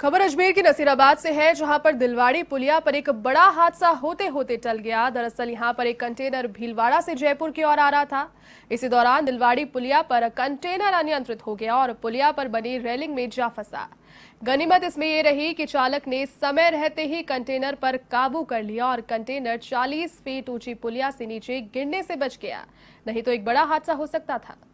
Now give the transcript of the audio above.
खबर अजमेर के नसीराबाद से है जहां पर दिलवाड़ी पुलिया पर एक बड़ा हादसा होते होते टल गया दरअसल यहां पर एक कंटेनर भीलवाड़ा से जयपुर की ओर आ रहा था इसी दौरान दिलवाड़ी पुलिया पर कंटेनर अनियंत्रित हो गया और पुलिया पर बनी रेलिंग में जा फंसा गनीमत इसमें यह रही कि चालक ने समय रहते ही कंटेनर पर काबू कर लिया और कंटेनर चालीस फीट ऊंची पुलिया से नीचे गिरने से बच गया नहीं तो एक बड़ा हादसा हो सकता था